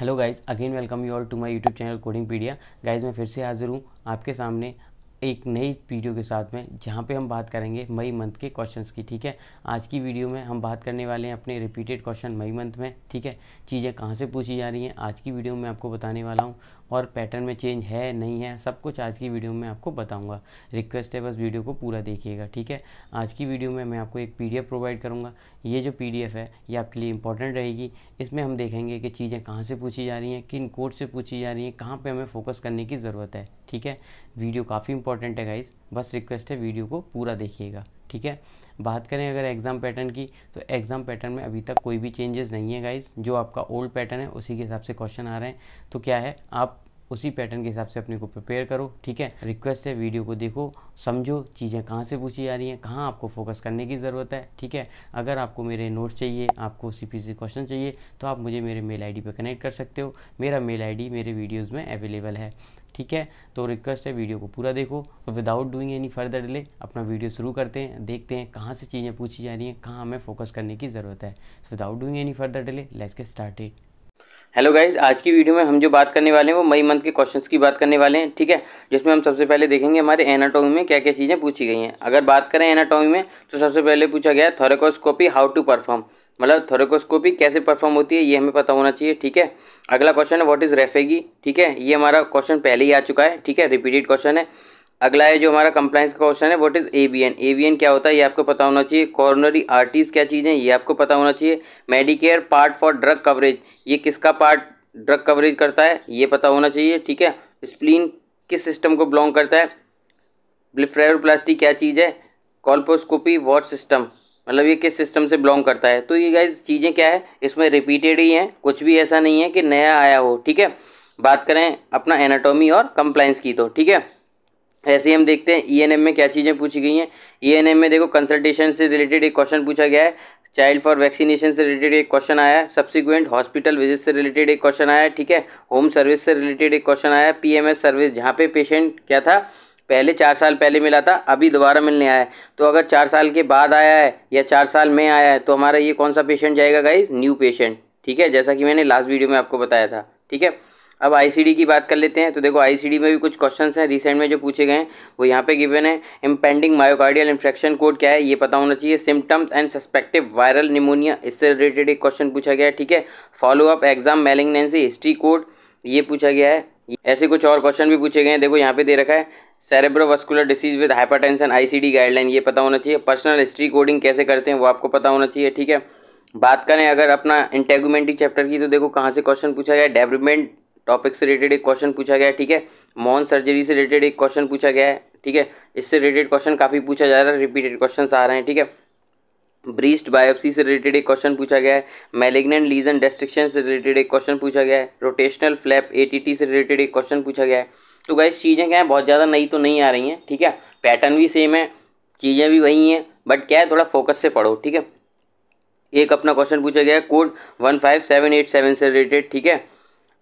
Hello guys again welcome you all to my YouTube channel Coding Pedia guys मैं फिर से हाजिर हूँ आपके सामने एक नई वीडियो के साथ में जहाँ पे हम बात करेंगे मई मंथ के क्वेश्चंस की ठीक है आज की वीडियो में हम बात करने वाले हैं अपने रिपीटेड क्वेश्चन मई मंथ में ठीक है चीज़ें कहाँ से पूछी जा रही हैं आज की वीडियो में आपको बताने वाला हूँ और पैटर्न में चेंज है नहीं है सब कुछ आज की वीडियो में आपको बताऊँगा रिक्वेस्ट है बस वीडियो को पूरा देखिएगा ठीक है आज की वीडियो में मैं आपको एक पी प्रोवाइड करूँगा ये जो पी है ये आपके लिए इंपॉर्टेंट रहेगी इसमें हम देखेंगे कि चीज़ें कहाँ से पूछी जा रही हैं किन कोर्ट से पूछी जा रही हैं कहाँ पर हमें फोकस करने की ज़रूरत है ठीक है वीडियो काफ़ी इंपॉर्टेंट है गाइज बस रिक्वेस्ट है वीडियो को पूरा देखिएगा ठीक है बात करें अगर एग्ज़ाम पैटर्न की तो एग्ज़ाम पैटर्न में अभी तक कोई भी चेंजेस नहीं है गाइज जो आपका ओल्ड पैटर्न है उसी के हिसाब से क्वेश्चन आ रहे हैं तो क्या है आप उसी पैटर्न के हिसाब से अपने को प्रिपेयर करो ठीक है रिक्वेस्ट है वीडियो को देखो समझो चीज़ें कहाँ से पूछी जा रही हैं कहाँ आपको फोकस करने की ज़रूरत है ठीक है अगर आपको मेरे नोट्स चाहिए आपको सी पी क्वेश्चन चाहिए तो आप मुझे मेरे मेल डी पर कनेक्ट कर सकते हो मेरा मेल डी मेरे वीडियोज़ में अवेलेबल है ठीक है तो रिक्वेस्ट है वीडियो को पूरा देखो without doing any further delay अपना वीडियो शुरू करते हैं देखते हैं कहाँ से चीज़ें पूछी जा रही हैं कहाँ हमें फोकस करने की ज़रूरत है without doing any further delay let's get started hello guys आज की वीडियो में हम जो बात करने वाले हैं वो मई मंथ के क्वेश्चंस की बात करने वाले हैं ठीक है जिसमें हम सबसे पहले देखेंगे हमारे एनाटॉमी में क्या क्या चीज़ें पूछी गई हैं अगर बात करें एनाटॉमी में तो सबसे पहले पूछा गया है थोरेकोस्कोपी हाउ टू परफॉर्म मतलब थोरेकोस्कोपी कैसे परफॉर्म होती है ये हमें पता होना चाहिए ठीक है अगला क्वेश्चन है वॉट इज़ रेफेगी ठीक है ये हमारा क्वेश्चन पहले ही आ चुका है ठीक है रिपीटेड क्वेश्चन है अगला है जो हमारा कंप्लाइंस का क्वेश्चन है व्हाट इज़ एवीएन एवीएन क्या होता है ये आपको पता होना चाहिए कॉर्नरी आर्टिस्ट क्या चीज़ है ये आपको पता होना चाहिए Medicare part for drug coverage ये किसका पार्ट ड्रग कवरेज करता है ये पता होना चाहिए ठीक है स्प्लीन किस सिस्टम को बिलोंग करता है ब्लिफ्रेरोप्लास्टी क्या चीज़ है कॉल्पोस्कोपी वॉट सिस्टम मतलब ये किस सिस्टम से बिलोंग करता है तो ये गाइज चीज़ें क्या है इसमें रिपीटेड ही हैं कुछ भी ऐसा नहीं है कि नया आया हो ठीक है बात करें अपना एनाटोमी और कंप्लाइंस की तो ठीक है ऐसे ही हम देखते हैं एम e में क्या चीज़ें पूछी गई हैं एम e में देखो कंसल्टेशन से रिलेटेड एक क्वेश्चन पूछा गया है चाइल्ड फॉर वैक्सीनेशन से रिलेटेड एक क्वेश्चन आया है सब्सिक्वेंट हॉस्पिटल विजिट से रिलेटेड एक क्वेश्चन आया है ठीक है होम सर्विस से रिलेटेड एक क्वेश्चन आया है पीएमएस सर्विस जहाँ पे पेशेंट क्या था पहले चार साल पहले मिला था अभी दोबारा मिलने आया है तो अगर चार साल के बाद आया है या चार साल में आया है तो हमारा ये कौन सा पेशेंट जाएगा गाइज न्यू पेशेंट ठीक है जैसा कि मैंने लास्ट वीडियो में आपको बताया था ठीक है अब आईसीडी की बात कर लेते हैं तो देखो आईसीडी में भी कुछ क्वेश्चन हैं रिसेंट में जो पूछे गए हैं वो यहाँ पे गिवन है इम्पेंडिंग मायोकार्डियल इन्फेक्शन कोड क्या है ये पता होना चाहिए symptoms and suspected viral pneumonia इससे रिलेटेड एक क्वेश्चन पूछा गया है ठीक है follow up exam malignancy history code ये पूछा गया है ऐसे कुछ और क्वेश्चन भी पूछे गए हैं देखो यहाँ पे दे रखा है cerebrovascular disease with hypertension ICD guideline ये पता होना चाहिए पर्सनल हिस्ट्री कोडिंग कैसे करते हैं वो आपको पता होना चाहिए ठीक है बात करें अगर अपना इंटेगूमेंट्री चैप्टर की तो देखो कहाँ से क्वेश्चन पूछा गया डेवलपमेंट टॉपिक से रिलेटेड एक क्वेश्चन पूछा गया है ठीक है मॉन सर्जरी से रिलेटेड एक क्वेश्चन पूछा गया है ठीक है इससे रिलेटेड क्वेश्चन काफ़ी पूछा जा रहा है रिपीटेड क्वेश्चन आ रहे हैं ठीक है ब्रीस्ट बायोप्सी से रिलेटेड एक क्वेश्चन पूछा गया है मेलिग्नेंट लीजन डेस्ट्रिक्शन से रिलेटेड एक क्वेश्चन पूछा गया है रोटेशनल फ्लैप ए से रिलेटेड एक क्वेश्चन पूछा गया है तो गाइस चीज़ें क्या हैं बहुत ज़्यादा नई तो नहीं आ रही हैं ठीक है पैटर्न भी सेम है चीज़ें भी वही हैं बट क्या है थोड़ा फोकस से पढ़ो ठीक है एक अपना क्वेश्चन पूछा गया है code one five seven eight seven से रिलेटेड ठीक है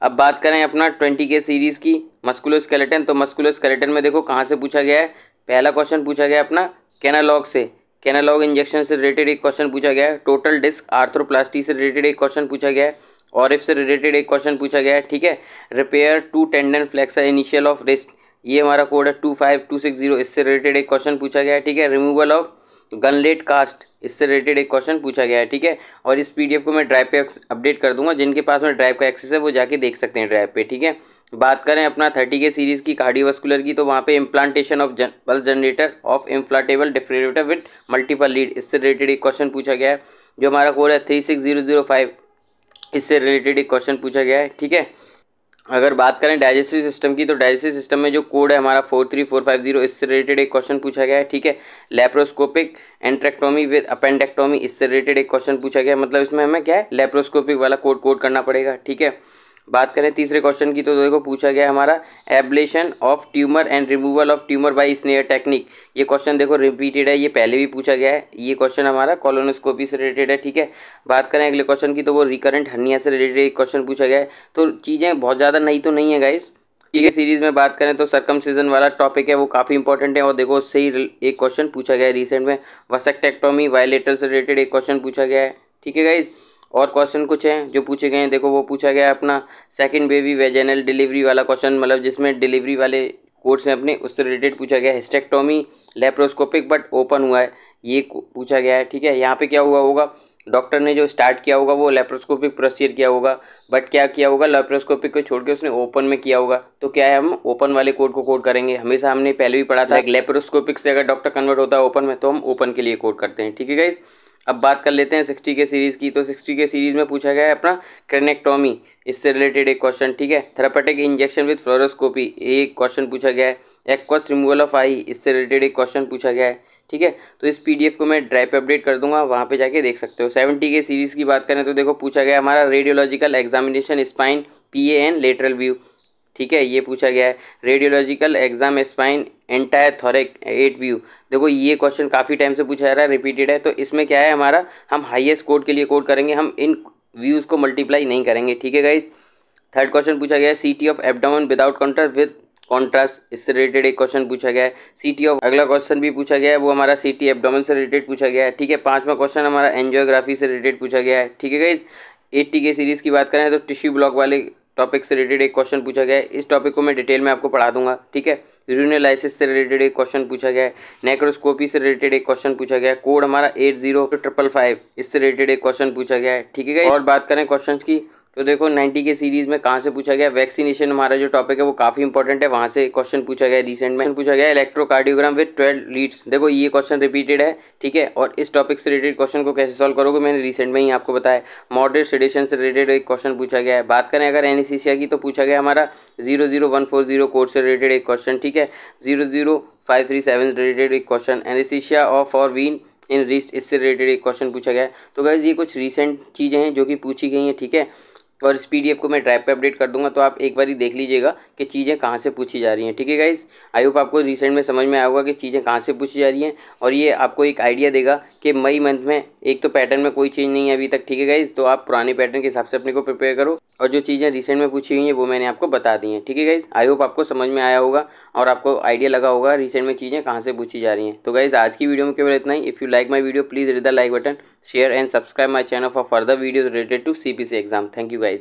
अब बात करें अपना ट्वेंटी के सीरीज़ की मस्कुलो स्केलेटन तो मस्कुलो स्केलेटन में देखो कहाँ से पूछा गया है पहला क्वेश्चन पूछा गया अपना कैनालॉग से कैनालॉग इंजेक्शन से रिलेटेड एक क्वेश्चन पूछा गया है टोटल डिस्क आर्थ्रोप्लास्टी से रिलेटेड एक क्वेश्चन पूछा गया है और इफ से रिलेटेड एक क्वेश्चन पूछा गया है ठीक है repair two tendon flexor initial of risk ये हमारा कोड है two five two six zero इससे रिलेटेड एक क्वेश्चन पूछा गया है ठीक है रिमूवल ऑफ तो गनलेट कास्ट इससे रिलेटेड एक क्वेश्चन पूछा गया है ठीक है और इस पीडीएफ को मैं ड्राइव पे अपडेट कर दूंगा जिनके पास में ड्राइव का एक्सेस है वो जाके देख सकते हैं ड्राइव पे ठीक है बात करें अपना थर्टी के सीरीज़ की कार्डियोवास्कुलर की तो वहाँ पे इम्प्लांटेशन ऑफ जन पल generator of implantable defibrillator with multiple lead इससे रिलेटेड एक क्वेश्चन पूछा गया है जो हमारा कोर है three six zero zero five इससे रिलेटेड एक क्वेश्चन पूछा गया है ठीक है अगर बात करें डाइजेस्टिव सिस्टम की तो डाइजेस्टिव सिस्टम में जो कोड है हमारा four three four five zero इससे रिलेटेड एक क्वेश्चन पूछा गया है ठीक है लेप्रोस्कोपिक एंट्रेक्टोमी विद अपेंडेक्टोमी इससे रिलेटेड एक क्वेश्चन पूछा गया है मतलब इसमें हमें क्या है लेप्रोस्कोपिक वाला कोड कोड करना पड़ेगा ठीक है बात करें तीसरे क्वेश्चन की तो देखो पूछा गया हमारा ablation of tumour and removal of tumour by snare technique ये क्वेश्चन देखो रिपीटेड है ये पहले भी पूछा गया है ये क्वेश्चन हमारा कॉलोनोस्कोपी से रिलेटेड है ठीक है बात करें अगले क्वेश्चन की तो वो रिकरेंट हनिया से रिलेटेड एक क्वेश्चन पूछा गया है तो चीज़ें बहुत ज़्यादा नई तो नहीं है गाइस ठीक है सीरीज में बात करें तो सरकम सीजन वाला टॉपिक है वो काफ़ी इंपॉर्टेंट है और देखो उससे ही एक क्वेश्चन पूछा गया है रिसेंट में वसेक्टेक्टोमी वायलेटर से रिलेटेड एक क्वेश्चन पूछा गया है ठीक है गाइज़ और क्वेश्चन कुछ हैं जो पूछे गए हैं देखो वो पूछा गया है अपना सेकंड बेबी वेजेनल डिलीवरी वाला क्वेश्चन मतलब जिसमें डिलीवरी वाले कोर्स हैं अपने उससे रिलेटेड पूछा गया है हिस्टेक्टोमी लेप्रोस्कोपिक बट ओपन हुआ है ये पूछा गया है ठीक है यहाँ पे क्या हुआ होगा डॉक्टर ने जो स्टार्ट किया होगा वो लेप्रोस्कोपिक प्रोसीजर किया होगा बट क्या किया होगा लेप्रोस्कोपिक को छोड़ के उसने ओपन में किया होगा तो क्या है हम ओपन वाले कोड को कोड करेंगे हमेशा हमने पहले भी पढ़ा था लेप्रोस्कोपिक से अगर डॉक्टर कन्वर्ट होता है ओपन में तो हम ओपन के लिए कोड करते हैं ठीक है गाइज़ अब बात कर लेते हैं सिक्सटी के सीरीज़ की तो सिक्सटी के सीरीज़ में पूछा गया है अपना क्रेनेक्टोमी इससे रिलेटेड एक क्वेश्चन ठीक है थेरापेटिक इंजेक्शन विद फ्लोरोस्कोपी एक क्वेश्चन पूछा गया है एक्वस रिमूवल ऑफ आई इससे रिलेटेड एक क्वेश्चन पूछा गया है ठीक है तो इस पीडीएफ को मैं ड्राइव पे अपडेट कर दूंगा वहाँ पे जाके देख सकते हो सेवेंटी के सीरीज़ की बात करें तो देखो पूछा गया हमारा radiological examination spine P A and lateral view ठीक है ये पूछा गया है radiological exam spine entire thoracic eight view देखो ये क्वेश्चन काफ़ी टाइम से पूछा जा रहा है रिपीटेड है तो इसमें क्या है हमारा हम हाइएस्ट कोड के लिए कोड करेंगे हम इन व्यूज़ को मल्टीप्लाई नहीं करेंगे ठीक है गाइज थर्ड क्वेश्चन पूछा गया है C T of abdomen without contrast with contrast इससे रिलेटेड एक क्वेश्चन पूछा गया है सीटी ऑफ अगला क्वेश्चन भी पूछा गया है वो हमारा सीटी एब्डोमेन से रिलेटेड पूछा गया है ठीक है पांचवा क्वेश्चन हमारा एनजियोग्राफी से रिलेटेड पूछा गया है ठीक है गाइज एट्टी के सीरीज़ की बात करें तो टिश्यू ब्लॉक वाले टॉपिक से रिलेटेड एक क्वेश्चन पूछा गया है इस टॉपिक को मैं डिटेल में आपको पढ़ा दूंगा ठीक है यूरिनोलाइसिस से रिलेटेड एक क्वेश्चन पूछा गया है नेक्रोस्कोपी से रिलेटेड एक क्वेश्चन पूछा गया है कोड हमारा एट जीरो ट्रिपल फाइव इससे रिलेटेड एक क्वेश्चन पूछा गया है ठीक है और बात करें क्वेश्चन की तो देखो 90 के सीरीज में कहाँ से पूछा गया वैक्सीनेशन हमारा जो टॉपिक है वो काफ़ी इंपॉर्टेंट है वहाँ से क्वेश्चन पूछा गया रिसेंट में पूछा गया इलेक्ट्रोकार्डियोग्राम विद ट्वेल्व लीड्स देखो ये क्वेश्चन रिपीटेड है ठीक है और इस टॉपिक से रिलेटेड क्वेश्चन को कैसे सॉल्व करोगे मैंने रिसेंट में ही आपको बताया मॉडरेट सेडेशन से रिलेटेड एक क्वेश्चन पूछा गया है बात करें अगर एन की तो पूछा गया हमारा zero zero one four zero code से रिलेटेड एक क्वेश्चन ठीक है zero zero five three seven related एक क्वेश्चन एनेसिशिया ऑफ और वीन इन रिस्ट इससे रिलेटेड एक क्वेश्चन पूछा गया तो गैस ये कुछ रिसेंट चीज़ें हैं जो कि पूछी गई हैं ठीक है थीके? और इस पीडीएफ को मैं ड्राइव पे अपडेट कर दूंगा तो आप एक बार ही देख लीजिएगा कि चीज़ें कहाँ से पूछी जा रही हैं ठीक है गाइज आई होप आपको रिसेंट में समझ में आया होगा कि चीज़ें कहाँ से पूछी जा रही हैं और ये आपको एक आइडिया देगा कि मई मंथ में एक तो पैटर्न में कोई चेंज नहीं है अभी तक ठीक है गाइज तो आप पुराने पैटर्न के हिसाब से अपने को प्रिपेयर करो और जो चीज़ें रिसेंट में पूछी हुई हैं वो मैंने आपको बता दी हैं ठीक है गाइज़ आई होप आपको समझ में आया होगा और आपको आइडिया लगा होगा रिसेंट में चीज़ें कहाँ से पूछी जा रही हैं तो गाइज़ आज की वीडियो में केवल इतना ही if you like my video please hit the like button share and subscribe my channel for further videos related to C exam thank you guys